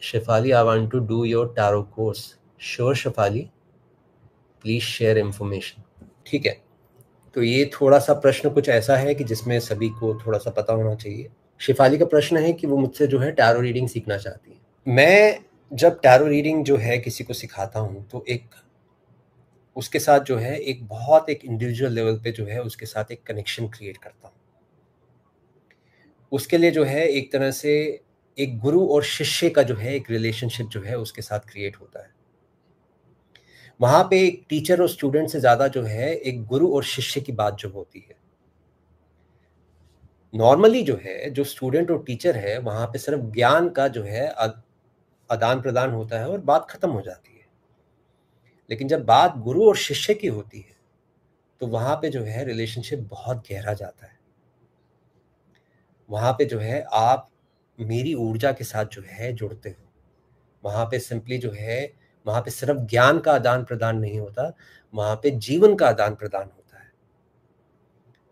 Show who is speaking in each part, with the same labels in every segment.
Speaker 1: Shefali, I want to do your tarot course. Sure, Shifali Please share information. ठीक है तो ये थोड़ा सा प्रश्न कुछ ऐसा है कि जिसमें सभी को थोड़ा सा पता होना चाहिए शिफाली का प्रश्न है कि वो मुझसे जो है टैरो रीडिंग सीखना चाहती है मैं जब टैरो रीडिंग जो है किसी को सिखाता हूँ तो एक उसके साथ जो है एक बहुत एक इंडिविजुअल लेवल पे जो है उसके साथ एक कनेक्शन क्रिएट करता हूँ उसके लिए जो है एक तरह से एक गुरु और शिष्य का जो है एक रिलेशनशिप जो है उसके साथ क्रिएट होता है वहां पे एक टीचर और स्टूडेंट से ज़्यादा जो है एक गुरु और शिष्य की बात जो होती है नॉर्मली जो है जो स्टूडेंट और टीचर है वहां पे सिर्फ ज्ञान का जो है आदान प्रदान होता है और बात ख़त्म हो जाती है लेकिन जब बात गुरु और शिष्य की होती है तो वहाँ पे जो है रिलेशनशिप बहुत गहरा जाता है वहाँ पे जो है आप मेरी ऊर्जा के साथ जो है जुड़ते हो वहाँ पे सिंपली जो है वहाँ पे सिर्फ ज्ञान का आदान प्रदान नहीं होता वहाँ पे जीवन का आदान प्रदान होता है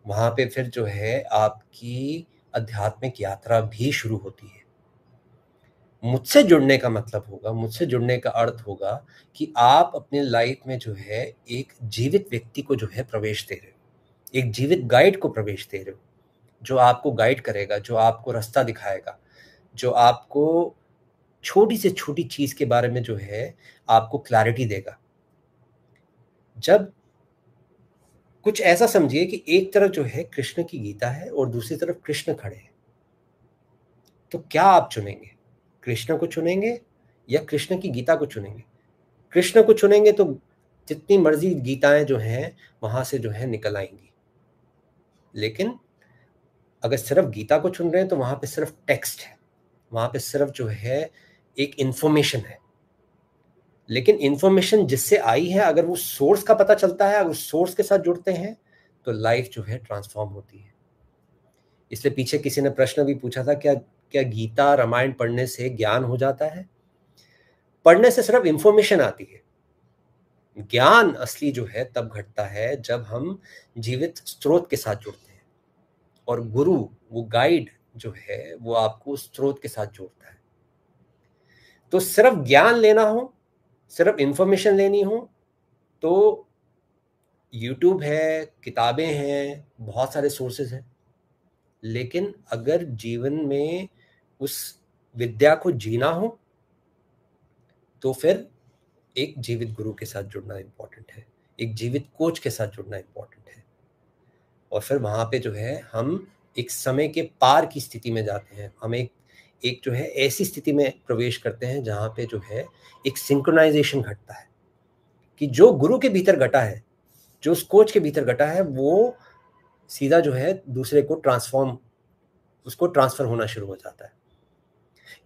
Speaker 1: वहाँ पे फिर जो है आपकी आध्यात्मिक यात्रा भी शुरू होती है मुझसे जुड़ने का मतलब होगा मुझसे जुड़ने का अर्थ होगा कि आप अपने लाइफ में जो है एक जीवित व्यक्ति को जो है प्रवेश दे रहे हो एक जीवित गाइड को प्रवेश दे रहे हो जो आपको गाइड करेगा जो आपको रास्ता दिखाएगा जो आपको छोटी से छोटी चीज़ के बारे में जो है आपको क्लैरिटी देगा जब कुछ ऐसा समझिए कि एक तरफ जो है कृष्ण की गीता है और दूसरी तरफ कृष्ण खड़े हैं तो क्या आप चुनेंगे कृष्ण को चुनेंगे या कृष्ण की गीता को चुनेंगे कृष्ण को चुनेंगे तो जितनी मर्जी गीताएं जो हैं वहां से जो है निकल आएंगी लेकिन अगर सिर्फ गीता को चुन रहे हैं तो वहां पे सिर्फ टेक्स्ट है वहाँ पे सिर्फ जो है एक इंफॉर्मेशन है लेकिन इंफॉर्मेशन जिससे आई है अगर वो सोर्स का पता चलता है अगर सोर्स के साथ जुड़ते हैं तो लाइफ जो है ट्रांसफॉर्म होती है इसलिए पीछे किसी ने प्रश्न भी पूछा था क्या क्या गीता रामायण पढ़ने से ज्ञान हो जाता है पढ़ने से सिर्फ इंफॉर्मेशन आती है ज्ञान असली जो है तब घटता है जब हम जीवित स्रोत के साथ जुड़ते हैं और गुरु वो गाइड जो है वो आपको स्रोत के साथ जोड़ता है तो सिर्फ ज्ञान लेना हो सिर्फ इंफॉर्मेशन लेनी हो तो यूट्यूब है किताबें हैं बहुत सारे सोर्सेज हैं लेकिन अगर जीवन में उस विद्या को जीना हो तो फिर एक जीवित गुरु के साथ जुड़ना इम्पोर्टेंट है एक जीवित कोच के साथ जुड़ना इम्पोर्टेंट है और फिर वहाँ पे जो है हम एक समय के पार की स्थिति में जाते हैं हम एक एक जो है ऐसी स्थिति में प्रवेश करते हैं जहाँ पे जो है एक सिंक्रोनाइजेशन घटता है कि जो गुरु के भीतर घटा है जो उस कोच के भीतर घटा है वो सीधा जो है दूसरे को ट्रांसफॉर्म उसको ट्रांसफर होना शुरू हो जाता है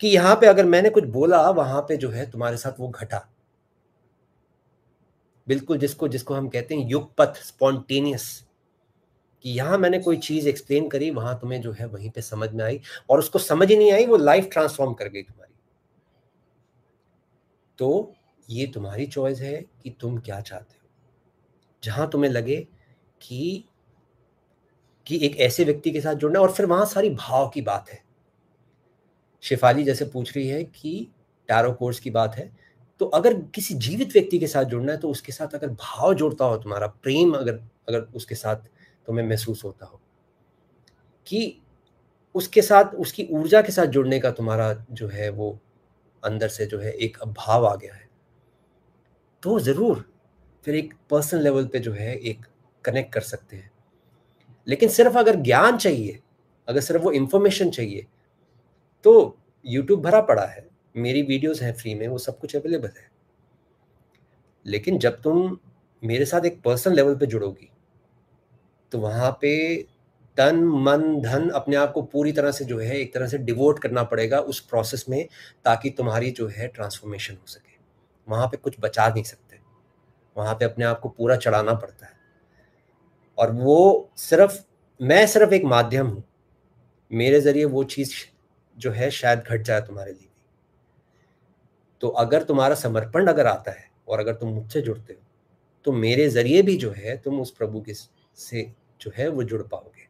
Speaker 1: कि यहाँ पे अगर मैंने कुछ बोला वहां पे जो है तुम्हारे साथ वो घटा बिल्कुल जिसको जिसको हम कहते हैं युगपथ स्पॉन्टेनियस कि यहाँ मैंने कोई चीज़ एक्सप्लेन करी वहां तुम्हें जो है वहीं पे समझ में आई और उसको समझ ही नहीं आई वो लाइफ ट्रांसफॉर्म कर गई तुम्हारी तो ये तुम्हारी चॉइस है कि तुम क्या चाहते हो जहां तुम्हें लगे कि कि एक ऐसे व्यक्ति के साथ जुड़ना और फिर वहां सारी भाव की बात है शिफाली जैसे पूछ रही है कि टैरो कोर्स की बात है तो अगर किसी जीवित व्यक्ति के साथ जुड़ना है तो उसके साथ अगर भाव जुड़ता हो तुम्हारा प्रेम अगर अगर उसके साथ तुम्हें महसूस होता हो कि उसके साथ उसकी ऊर्जा के साथ जुड़ने का तुम्हारा जो है वो अंदर से जो है एक अभाव आ गया है तो ज़रूर फिर एक पर्सनल लेवल पे जो है एक कनेक्ट कर सकते हैं लेकिन सिर्फ अगर ज्ञान चाहिए अगर सिर्फ वो इंफॉर्मेशन चाहिए तो यूट्यूब भरा पड़ा है मेरी वीडियोस हैं फ्री में वो सब कुछ अवेलेबल है लेकिन जब तुम मेरे साथ एक पर्सनल लेवल पे जुड़ोगी तो वहाँ पे तन मन धन अपने आप को पूरी तरह से जो है एक तरह से डिवोट करना पड़ेगा उस प्रोसेस में ताकि तुम्हारी जो है ट्रांसफॉर्मेशन हो सके वहाँ पे कुछ बचा नहीं सकते वहाँ पे अपने आप को पूरा चढ़ाना पड़ता है और वो सिर्फ मैं सिर्फ एक माध्यम हूँ मेरे ज़रिए वो चीज़ जो है शायद घट जाए तुम्हारे लिए तो अगर तुम्हारा समर्पण अगर आता है और अगर तुम मुझसे जुड़ते हो तो मेरे ज़रिए भी जो है तुम उस प्रभु के से जो है वो जुड़ पाओगे